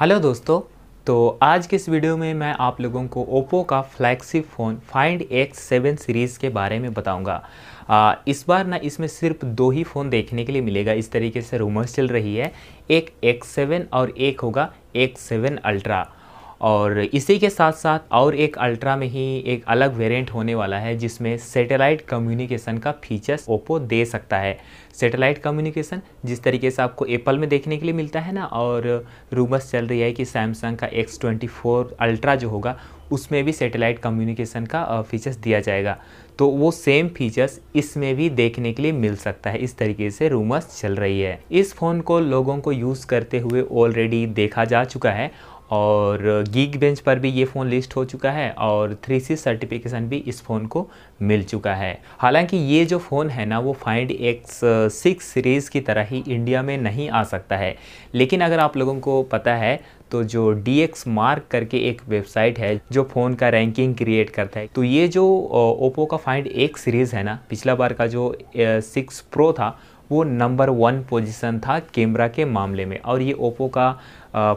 hello दोस्तों तो आज के इस वीडियो में मैं आप लोगों को ओप्पो का flagship phone find X seven series के बारे में बताऊंगा इस बार ना इसमें सिर्फ दो ही फ़ोन देखने के लिए मिलेगा इस तरीके से रूमर्स चल रही है एक एक्स सेवन और एक होगा एक्स सेवन अल्ट्रा और इसी के साथ साथ और एक अल्ट्रा में ही एक अलग वेरिएंट होने वाला है जिसमें सैटेलाइट कम्युनिकेशन का फीचर्स ओप्पो दे सकता है सैटेलाइट कम्युनिकेशन जिस तरीके से आपको एप्पल में देखने के लिए मिलता है ना और रूमर्स चल रही है कि सैमसंग का एक्स ट्वेंटी फोर अल्ट्रा जो होगा उसमें भी सैटेलाइट कम्युनिकेशन का फीचर्स दिया जाएगा तो वो सेम फीचर्स इसमें भी देखने के लिए मिल सकता है इस तरीके से रूमर्स चल रही है इस फ़ोन को लोगों को यूज़ करते हुए ऑलरेडी देखा जा चुका है और गीग बेंच पर भी ये फ़ोन लिस्ट हो चुका है और थ्री सी सर्टिफिकेशन भी इस फ़ोन को मिल चुका है हालांकि ये जो फ़ोन है ना वो फाइंड एक्स सिक्स सीरीज़ की तरह ही इंडिया में नहीं आ सकता है लेकिन अगर आप लोगों को पता है तो जो डी एक्स मार्क करके एक वेबसाइट है जो फ़ोन का रैंकिंग क्रिएट करता है तो ये जो ओप्पो का फाइंड एक सीरीज़ है ना पिछला बार का जो सिक्स प्रो था वो नंबर वन पोजीशन था कैमरा के मामले में और ये ओप्पो का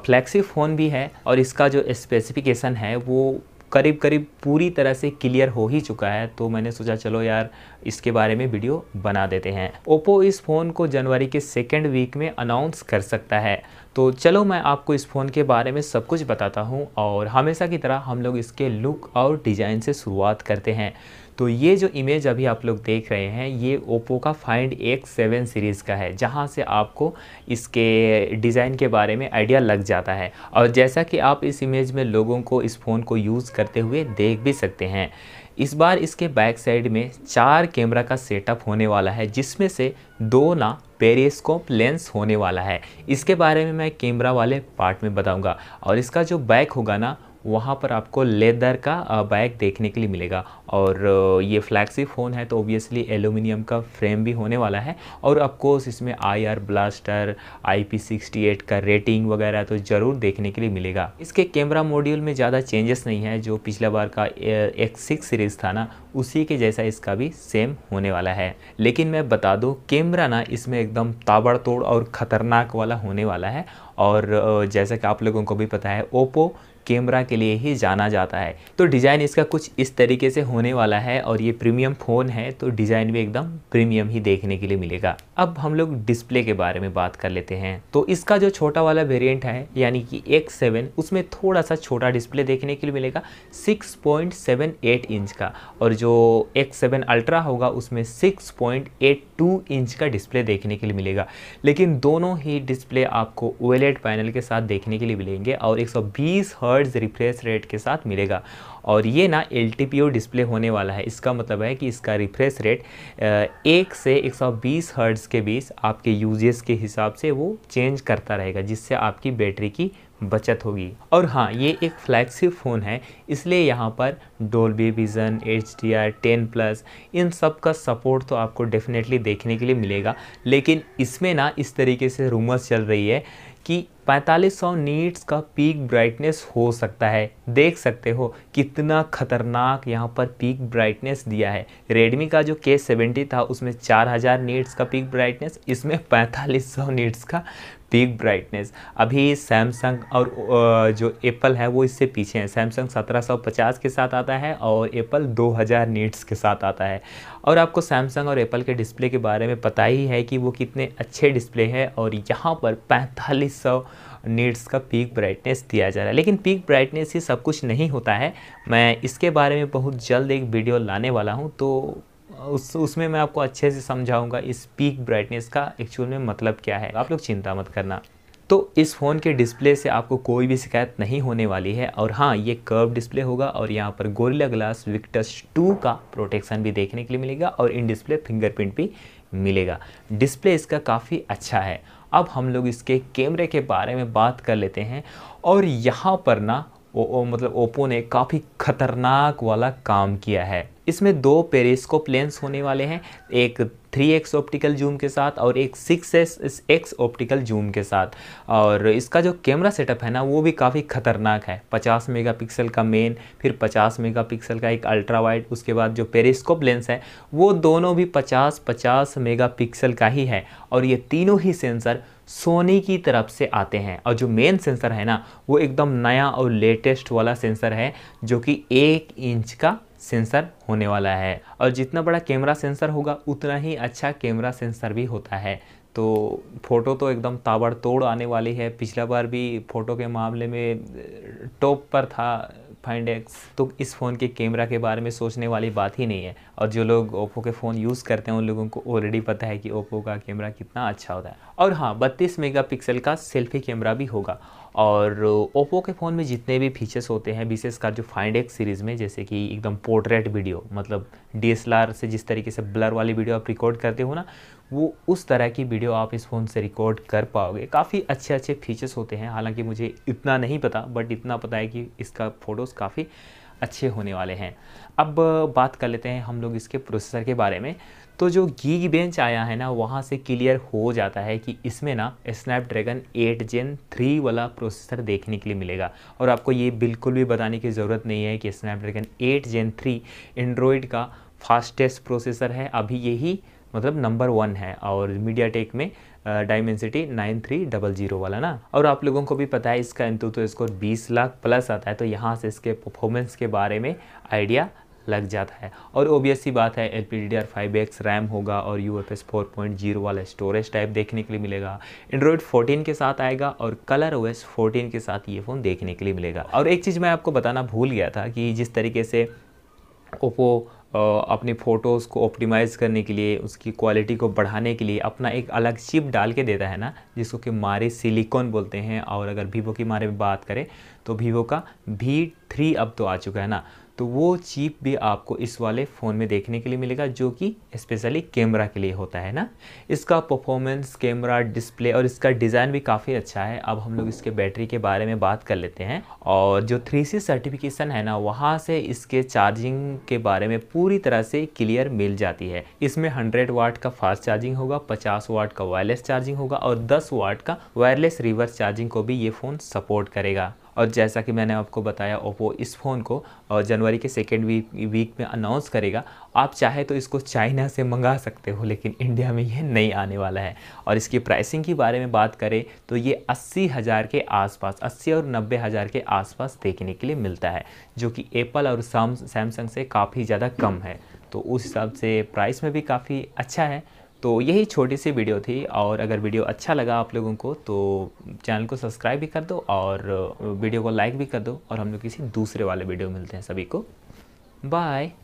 फ्लैक्सी फ़ोन भी है और इसका जो स्पेसिफिकेशन है वो करीब करीब पूरी तरह से क्लियर हो ही चुका है तो मैंने सोचा चलो यार इसके बारे में वीडियो बना देते हैं ओप्पो इस फ़ोन को जनवरी के सेकेंड वीक में अनाउंस कर सकता है तो चलो मैं आपको इस फ़ोन के बारे में सब कुछ बताता हूँ और हमेशा की तरह हम लोग इसके लुक और डिज़ाइन से शुरुआत करते हैं तो ये जो इमेज अभी आप लोग देख रहे हैं ये ओप्पो का फाइंड एक्स सेवन सीरीज़ का है जहाँ से आपको इसके डिज़ाइन के बारे में आइडिया लग जाता है और जैसा कि आप इस इमेज में लोगों को इस फ़ोन को यूज़ करते हुए देख भी सकते हैं इस बार इसके बैक साइड में चार कैमरा का सेटअप होने वाला है जिसमें से दो ना पेरिस्कोप लेंस होने वाला है इसके बारे में मैं कैमरा वाले पार्ट में बताऊंगा और इसका जो बैक होगा ना वहाँ पर आपको लेदर का बैग देखने के लिए मिलेगा और ये फ्लैक्सी फ़ोन है तो ओबियसली एलुमिनियम का फ्रेम भी होने वाला है और अफकोर्स इसमें I R blaster I P sixty eight का रेटिंग वगैरह तो ज़रूर देखने के लिए मिलेगा इसके कैमरा मॉड्यूल में ज़्यादा चेंजेस नहीं है जो पिछला बार का एक्स सिक्स सीरीज़ था ना उसी के जैसा इसका भी सेम होने वाला है लेकिन मैं बता दूँ कैमरा ना इसमें एकदम ताबड़तोड़ और ख़तरनाक वाला होने वाला है और जैसा कि आप लोगों को भी पता है ओप्पो कैमरा के लिए ही जाना जाता है तो डिज़ाइन इसका कुछ इस तरीके से होने वाला है और ये प्रीमियम फ़ोन है तो डिज़ाइन भी एकदम प्रीमियम ही देखने के लिए मिलेगा अब हम लोग डिस्प्ले के बारे में बात कर लेते हैं तो इसका जो छोटा वाला वेरियंट है यानी कि एक्स उसमें थोड़ा सा छोटा डिस्प्ले देखने के लिए मिलेगा सिक्स इंच का और जो X7 अल्ट्रा होगा उसमें टू इंच का डिस्प्ले देखने के लिए मिलेगा लेकिन दोनों ही डिस्प्ले आपको ओएलएड पैनल के साथ देखने के लिए मिलेंगे और 120 सौ हर्ट्ज रिफ्रेश रेट के साथ मिलेगा और ये ना एल डिस्प्ले होने वाला है इसका मतलब है कि इसका रिफ्रेश रेट एक से 120 सौ हर्ट्स के बीच आपके यूजेस के हिसाब से वो चेंज करता रहेगा जिससे आपकी बैटरी की बचत होगी और हाँ ये एक फ्लैगशिप फ़ोन है इसलिए यहाँ पर Dolby vision H D R ten plus इन सब का सपोर्ट तो आपको डेफिनेटली देखने के लिए मिलेगा लेकिन इसमें ना इस तरीके से रूमर्स चल रही है कि 4500 नीट्स का पीक ब्राइटनेस हो सकता है देख सकते हो कितना खतरनाक यहाँ पर पीक ब्राइटनेस दिया है रेडमी का जो के सेवेंटी था उसमें 4000 नीट्स का पीक ब्राइटनेस इसमें 4500 नीट्स का बिग ब्राइटनेस अभी सैमसंग और जो एप्पल है वो इससे पीछे हैं सैमसंग 1750 के साथ आता है और एप्पल 2000 नीट्स के साथ आता है और आपको सैमसंग और एप्पल के डिस्प्ले के बारे में पता ही है कि वो कितने अच्छे डिस्प्ले हैं और यहाँ पर पैंतालीस सौ नीड्स का पीक ब्राइटनेस दिया जा रहा है लेकिन पीक ब्राइटनेस ही सब कुछ नहीं होता है मैं इसके बारे में बहुत जल्द एक वीडियो लाने वाला हूँ तो उस उसमें मैं आपको अच्छे से समझाऊंगा इस पीक ब्राइटनेस का एक्चुअल में मतलब क्या है आप लोग चिंता मत करना तो इस फ़ोन के डिस्प्ले से आपको कोई भी शिकायत नहीं होने वाली है और हाँ ये कर्व डिस्प्ले होगा और यहाँ पर गोरिल्ला ग्लास विक्टस 2 का प्रोटेक्शन भी देखने के लिए मिलेगा और इन डिस्प्ले फिंगरप्रिंट भी मिलेगा डिस्प्ले इसका काफ़ी अच्छा है अब हम लोग इसके कैमरे के बारे में बात कर लेते हैं और यहाँ पर ना ओ, ओ मतलब ओप्पो ने काफ़ी खतरनाक वाला काम किया है इसमें दो पेरिस्कोप लेंस होने वाले हैं एक 3x ऑप्टिकल जूम के साथ और एक 6x ऑप्टिकल जूम के साथ और इसका जो कैमरा सेटअप है ना वो भी काफ़ी ख़तरनाक है 50 मेगापिक्सल का मेन फिर 50 मेगापिक्सल का एक अल्ट्रा वाइड उसके बाद जो पेरिस्कोप लेंस है वो दोनों भी 50-50 मेगापिक्सल का ही है और ये तीनों ही सेंसर सोनी की तरफ से आते हैं और जो मेन सेंसर है ना वो एकदम नया और लेटेस्ट वाला सेंसर है जो कि एक इंच का सेंसर होने वाला है और जितना बड़ा कैमरा सेंसर होगा उतना ही अच्छा कैमरा सेंसर भी होता है तो फ़ोटो तो एकदम ताबड़तोड़ आने वाली है पिछला बार भी फ़ोटो के मामले में टॉप पर था फाइंड एक्स तो इस फ़ोन के कैमरा के बारे में सोचने वाली बात ही नहीं है और जो लोग ओप्पो के फ़ोन यूज़ करते हैं उन लोगों को ऑलरेडी पता है कि ओप्पो का कैमरा कितना अच्छा होता है और हाँ बत्तीस मेगा का सेल्फी कैमरा भी होगा और ओप्पो के फ़ोन में जितने भी फीचर्स होते हैं विशेषकर जो फाइंड एक्स सीरीज़ में जैसे कि एकदम पोर्ट्रेट वीडियो मतलब डी से जिस तरीके से ब्लर वाली वीडियो आप रिकॉर्ड करते हो ना वो उस तरह की वीडियो आप इस फ़ोन से रिकॉर्ड कर पाओगे काफ़ी अच्छे अच्छे फीचर्स होते हैं हालांकि मुझे इतना नहीं पता बट इतना पता है कि इसका फ़ोटोज़ काफ़ी अच्छे होने वाले हैं अब बात कर लेते हैं हम लोग इसके प्रोसेसर के बारे में तो जो गीग बेंच आया है ना वहाँ से क्लियर हो जाता है कि इसमें ना स्नैपड्रैगन 8 जेन 3 वाला प्रोसेसर देखने के लिए मिलेगा और आपको ये बिल्कुल भी बताने की ज़रूरत नहीं है कि स्नैपड्रैगन 8 जेन 3 एंड्रॉयड का फास्टेस्ट प्रोसेसर है अभी यही मतलब नंबर वन है और मीडिया टेक में Dimensity nine three double zero वाला ना और आप लोगों को भी पता है इसका इंतु तो, तो स्कोर बीस लाख प्लस आता है तो यहाँ से इसके परफॉर्मेंस के बारे में आइडिया लग जाता है और ओ सी बात है L P D D R five X RAM होगा और U F S four point zero वाला स्टोरेज टाइप देखने के लिए मिलेगा एंड्रॉयड फोर्टीन के साथ आएगा और कलर ओ एस फोर्टीन के साथ ये फ़ोन देखने के लिए मिलेगा और एक चीज़ मैं आपको बताना भूल गया था कि जिस तरीके से ओप्पो अपने फ़ोटोज़ को ऑप्टिमाइज़ करने के लिए उसकी क्वालिटी को बढ़ाने के लिए अपना एक अलग चिप डाल के देता है ना जिसको कि मारे सिलिकॉन बोलते हैं और अगर वीवो की मारे में बात करें तो वीवो का वी थ्री अब तो आ चुका है ना तो वो चीप भी आपको इस वाले फ़ोन में देखने के लिए मिलेगा जो कि स्पेशली कैमरा के लिए होता है ना इसका परफॉर्मेंस कैमरा डिस्प्ले और इसका डिज़ाइन भी काफ़ी अच्छा है अब हम लोग इसके बैटरी के बारे में बात कर लेते हैं और जो थ्री सर्टिफिकेशन है ना वहाँ से इसके चार्जिंग के बारे में पूरी तरह से क्लियर मिल जाती है इसमें हंड्रेड वाट का फास्ट चार्जिंग होगा पचास वाट का वायरलेस चार्जिंग होगा और दस वाट का वायरलेस रिवर्स चार्जिंग को भी ये फ़ोन सपोर्ट करेगा और जैसा कि मैंने आपको बताया ओप्पो इस फ़ोन को जनवरी के सेकेंड वीक वीक में अनाउंस करेगा आप चाहे तो इसको चाइना से मंगा सकते हो लेकिन इंडिया में यह नहीं आने वाला है और इसकी प्राइसिंग के बारे में बात करें तो ये अस्सी हज़ार के आसपास अस्सी और नब्बे हज़ार के आसपास देखने के लिए मिलता है जो कि एप्पल और सैमसंग से काफ़ी ज़्यादा कम है तो उस हिसाब से प्राइस में भी काफ़ी अच्छा है तो यही छोटी सी वीडियो थी और अगर वीडियो अच्छा लगा आप लोगों को तो चैनल को सब्सक्राइब भी कर दो और वीडियो को लाइक भी कर दो और हम लोग किसी दूसरे वाले वीडियो मिलते हैं सभी को बाय